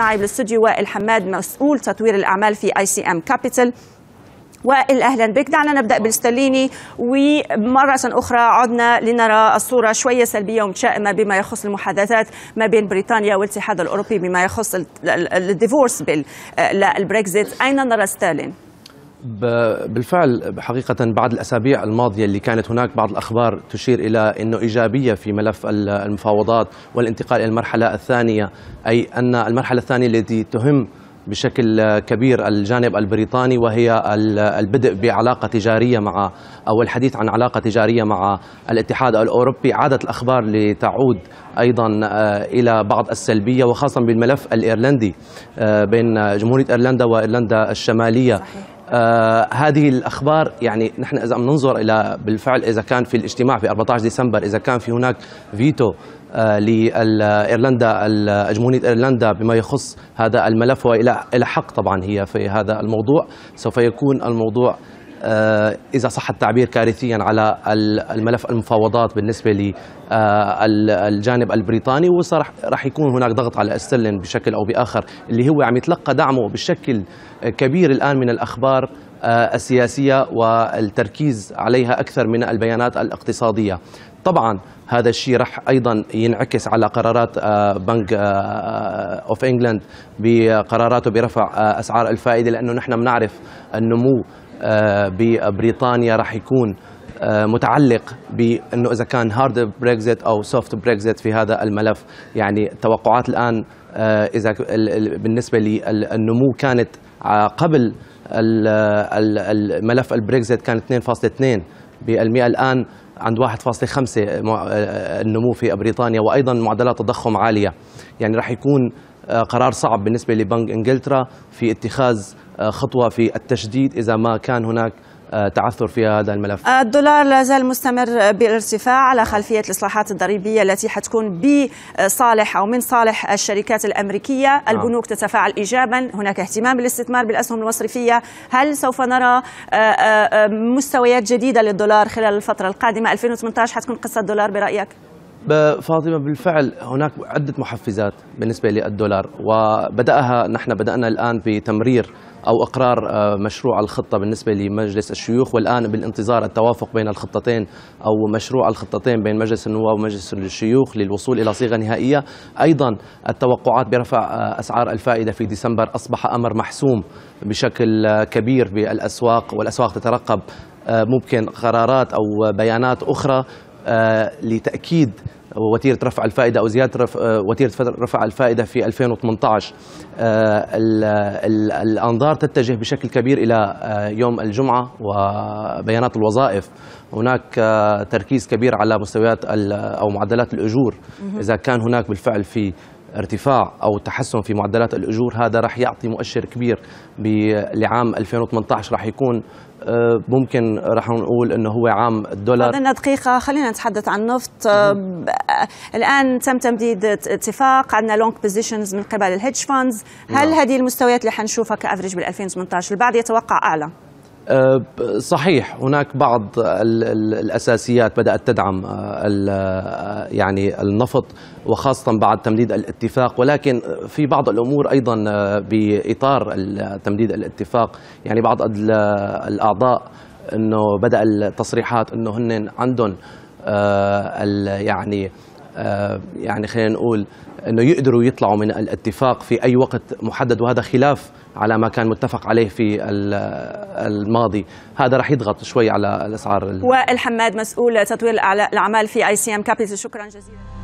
معي بالاستوديو وائل حماد مسؤول تطوير الاعمال في اي سي ام كابيتال وائل اهلا بك دعنا نبدا بالستليني ومره اخرى عدنا لنرى الصوره شويه سلبيه ومتشائمه بما يخص المحادثات ما بين بريطانيا والاتحاد الاوروبي بما يخص الديفورس بيل البريكزيت اين نرى ستالين؟ بالفعل حقيقة بعد الأسابيع الماضية اللي كانت هناك بعض الأخبار تشير إلى أنه إيجابية في ملف المفاوضات والانتقال إلى المرحلة الثانية أي أن المرحلة الثانية التي تهم بشكل كبير الجانب البريطاني وهي البدء بعلاقه تجاريه مع او الحديث عن علاقه تجاريه مع الاتحاد الاوروبي عادت الاخبار لتعود ايضا آه، الى بعض السلبيه وخاصه بالملف الايرلندي آه، بين جمهوريه ايرلندا وايرلندا الشماليه صحيح. آه، هذه الاخبار يعني نحن اذا بننظر الى بالفعل اذا كان في الاجتماع في 14 ديسمبر اذا كان في هناك فيتو آه، لايرلندا اجمونيه ايرلندا بما يخص هذا الملف والى الى حق طبعا هي في هذا الموضوع سوف يكون الموضوع آه، اذا صح التعبير كارثيا على الملف المفاوضات بالنسبه للجانب آه، البريطاني وصار رح يكون هناك ضغط على استلن بشكل او باخر اللي هو عم يتلقى دعمه بشكل كبير الان من الاخبار آه، السياسيه والتركيز عليها اكثر من البيانات الاقتصاديه طبعا هذا الشيء راح ايضا ينعكس على قرارات بنك اوف انجلند بقراراته برفع اسعار الفائده لانه نحن بنعرف النمو آه، ببريطانيا راح يكون آه، متعلق بانه اذا كان هارد بريكزت او سوفت بريكزت في هذا الملف يعني التوقعات الان آه، اذا بالنسبه للنمو كانت قبل الملف البريكزت كان 2.2 بالمئة الآن عند 1.5 النمو في بريطانيا وأيضا معدلات تضخم عالية يعني راح يكون قرار صعب بالنسبة لبنك إنجلترا في اتخاذ آه، خطوة في التشديد إذا ما كان هناك آه، تعثر في هذا الملف الدولار لا زال مستمر بالارتفاع على خلفية الإصلاحات الضريبية التي حتكون بصالح أو من صالح الشركات الأمريكية نعم. البنوك تتفاعل إيجابا هناك اهتمام بالاستثمار بالأسهم المصرفية هل سوف نرى آه، مستويات جديدة للدولار خلال الفترة القادمة 2018 حتكون قصة الدولار برأيك؟ فاطمه بالفعل هناك عده محفزات بالنسبه للدولار وبداها نحن بدانا الان بتمرير او اقرار آه، مشروع الخطه بالنسبه لمجلس الشيوخ والان بالانتظار التوافق بين الخطتين او مشروع الخطتين بين مجلس النواب ومجلس الشيوخ للوصول الى صيغه نهائيه ايضا التوقعات برفع آه، اسعار الفائده في ديسمبر اصبح امر محسوم بشكل آه، كبير بالاسواق والاسواق تترقب ممكن قرارات او بيانات اخرى آه، لتأكيد وتيرة رفع الفائدة أو زيادة رف... آه، وتيرة رفع الفائدة في 2018 آه، الأنظار تتجه بشكل كبير إلى يوم الجمعة وبيانات الوظائف هناك تركيز كبير على مستويات أو معدلات الأجور إذا كان هناك بالفعل في ارتفاع او تحسن في معدلات الاجور هذا راح يعطي مؤشر كبير لعام 2018 راح يكون آه، ممكن راح نقول انه هو عام الدولار فاضلنا دقيقة خلينا نتحدث عن النفط آه، الان تم تمديد اتفاق عندنا لونج بوزيشنز من قبل الهيدج فاندز نعم. هل هذه المستويات اللي حنشوفها كافريج بال 2018 البعض يتوقع اعلى صحيح هناك بعض الاساسيات بدات تدعم آه، آه، يعني النفط وخاصه بعد تمديد الاتفاق ولكن في بعض الامور ايضا آه، باطار تمديد الاتفاق يعني بعض الاعضاء انه بدا التصريحات انه هن عندهم يعني آه، يعني خلينا نقول انه يقدروا يطلعوا من الاتفاق في اي وقت محدد وهذا خلاف على ما كان متفق عليه في الماضي هذا راح يضغط شوي على الاسعار وائل حماد مسؤول تطوير الاعمال في اي سي ام كابيتال شكرا جزيلا